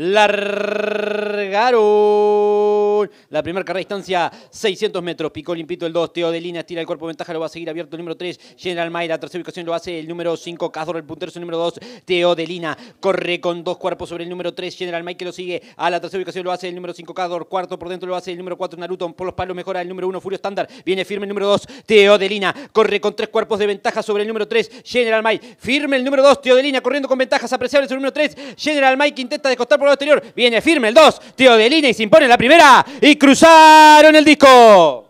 Largaron. La primera carrera distancia, 600 metros. Picó limpito el 2. Teodelina de tira el cuerpo ventaja. Lo va a seguir abierto el número 3. General la Tercera ubicación lo hace el número 5. Cazor, el puntero es el número 2. Teodelina, corre con dos cuerpos sobre el número 3. General Mike que lo sigue. A la tercera ubicación lo hace el número 5. Cazador, Cuarto por dentro lo hace el número 4. Naruto. Por los palos mejora el número 1. Furio estándar. Viene firme el número 2. Teodelina, corre con tres cuerpos de ventaja sobre el número 3. General May, Firme el número 2. Teodelina corriendo con ventajas apreciables el número 3. General que intenta descostar por posterior Viene firme el 2. Tío de línea y se impone la primera. Y cruzaron el disco.